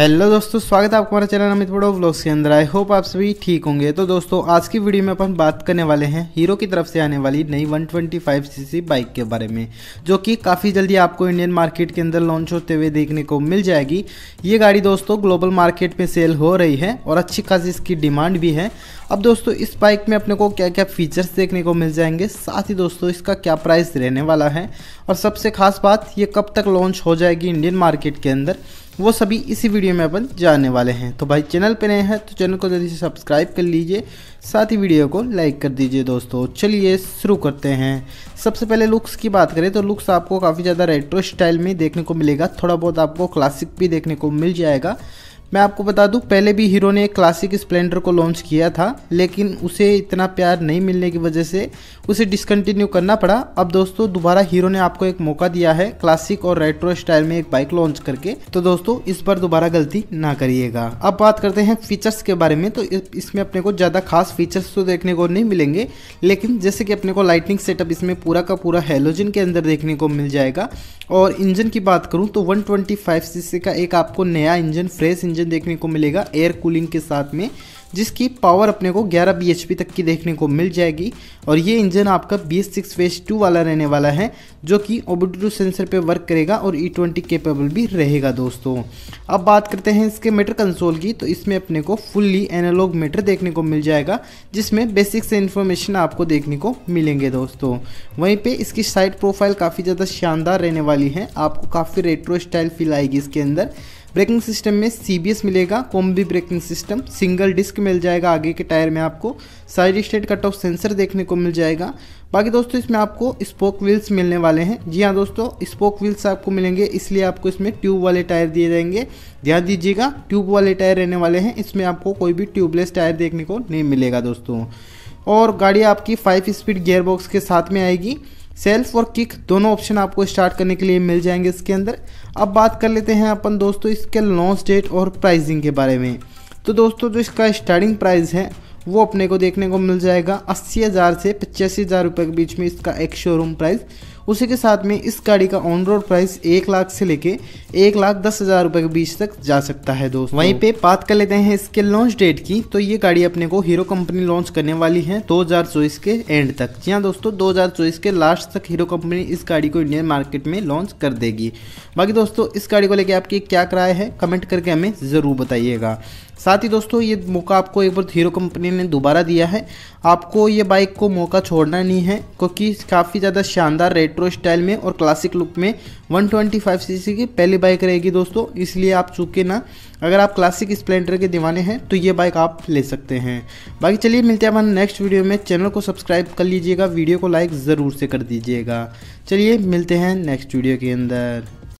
hello दोस्तों स्वागत है आपको हमारे चैनल अमित बड़ो ब्लॉग्स के अंदर आई होप आप सभी ठीक होंगे तो दोस्तों आज की वीडियो में अपन बात करने वाले हैं हीरो की तरफ से आने वाली नई 125 सीसी बाइक के बारे में जो कि काफ़ी जल्दी आपको इंडियन मार्केट के अंदर लॉन्च होते हुए देखने को मिल जाएगी ये गाड़ी दोस्तों ग्लोबल मार्केट में सेल हो रही है और अच्छी खासी इसकी डिमांड भी है अब दोस्तों इस बाइक में अपने को क्या क्या फीचर्स देखने को मिल जाएंगे साथ ही दोस्तों इसका क्या प्राइस रहने वाला है और सबसे खास बात ये कब तक लॉन्च हो जाएगी इंडियन मार्केट के अंदर वो सभी इसी वीडियो में अपन जानने वाले हैं तो भाई चैनल पे नए हैं तो चैनल को जल्दी से सब्सक्राइब कर लीजिए साथ ही वीडियो को लाइक कर दीजिए दोस्तों चलिए शुरू करते हैं सबसे पहले लुक्स की बात करें तो लुक्स आपको काफ़ी ज़्यादा रेट्रो स्टाइल में देखने को मिलेगा थोड़ा बहुत आपको क्लासिक भी देखने को मिल जाएगा मैं आपको बता दूं पहले भी हीरो ने क्लासिक स्प्लेंडर को लॉन्च किया था लेकिन उसे इतना प्यार नहीं मिलने की वजह से उसे डिसकंटिन्यू करना पड़ा अब दोस्तों दोबारा हीरो ने आपको एक मौका दिया है क्लासिक और रेट्रो स्टाइल में एक बाइक लॉन्च करके तो दोस्तों इस पर दोबारा गलती ना करिएगा अब बात करते हैं फीचर्स के बारे में तो इसमें अपने को ज़्यादा खास फीचर्स तो देखने को नहीं मिलेंगे लेकिन जैसे कि अपने को लाइटनिंग सेटअप इसमें पूरा का पूरा हेलोजन के अंदर देखने को मिल जाएगा और इंजन की बात करूँ तो 125 सीसी का एक आपको नया इंजन फ्रेश इंजन इंजन देखने को मिलेगा एयर कूलिंग के साथ में जिसकी पावर अपने को 11 bhp तक की देखने को मिल जाएगी और ये इंजन आपका B S six phase two वाला रहने वाला है जो कि ओबिटू सेंसर पे वर्क करेगा और ई ट्वेंटी केपेबल भी रहेगा दोस्तों अब बात करते हैं इसके मीटर कंसोल की तो इसमें अपने को फुल्ली एनालॉग मीटर देखने को मिल जाएगा जिसमें बेसिक से इन्फॉर्मेशन आपको देखने को मिलेंगे दोस्तों वहीं पर इसकी साइड प्रोफाइल काफ़ी ज़्यादा शानदार रहने वाली है आपको काफ़ी रेट्रो स्टाइल फील आएगी इसके अंदर ब्रेकिंग सिस्टम में सी मिलेगा combi braking system single disc मिल जाएगा आगे के टायर में आपको side stand cut off sensor देखने को मिल जाएगा बाकी दोस्तों इसमें आपको स्पोक व्हील्स मिलने वाले हैं जी हाँ दोस्तों स्पोक व्हील्स आपको मिलेंगे इसलिए आपको इसमें ट्यूब वाले टायर दिए जाएंगे ध्यान दीजिएगा ट्यूब वाले टायर रहने वाले हैं इसमें आपको कोई भी ट्यूबलेस टायर देखने को नहीं मिलेगा दोस्तों और गाड़ी आपकी फाइव स्पीड गेयरबॉक्स के साथ में आएगी सेल्फ और किक दोनों ऑप्शन आपको स्टार्ट करने के लिए मिल जाएंगे इसके अंदर अब बात कर लेते हैं अपन दोस्तों इसके लॉन्च डेट और प्राइसिंग के बारे में तो दोस्तों जो इसका स्टार्टिंग प्राइस है वो अपने को देखने को मिल जाएगा अस्सी हज़ार से पचासी हज़ार रुपये के बीच में इसका एक शोरूम प्राइस उसी के साथ में इस गाड़ी का ऑन रोड प्राइस एक लाख से लेके एक लाख दस हज़ार रुपये के बीच तक जा सकता है दोस्तों वहीं पे बात कर लेते हैं इसके लॉन्च डेट की तो ये गाड़ी अपने को हीरो कंपनी लॉन्च करने वाली है दो के एंड तक जी हाँ दोस्तों दो के लास्ट तक हीरो कंपनी इस गाड़ी को इंडियन मार्केट में लॉन्च कर देगी बाकी दोस्तों इस गाड़ी को लेकर आपकी क्या राय है कमेंट करके हमें ज़रूर बताइएगा साथ ही दोस्तों ये मौका आपको एक बार हीरो कंपनी ने दोबारा दिया है आपको ये बाइक को मौका छोड़ना नहीं है क्योंकि काफ़ी ज़्यादा शानदार रेट रेट्रो स्टाइल में और क्लासिक लुक में 125 सीसी की पहली बाइक रहेगी दोस्तों इसलिए आप चूके ना अगर आप क्लासिक स्प्लेंडर के दीवाने हैं तो ये बाइक आप ले सकते हैं बाकी चलिए मिलते हैं हमारे नेक्स्ट वीडियो में चैनल को सब्सक्राइब कर लीजिएगा वीडियो को लाइक ज़रूर से कर दीजिएगा चलिए मिलते हैं नेक्स्ट वीडियो के अंदर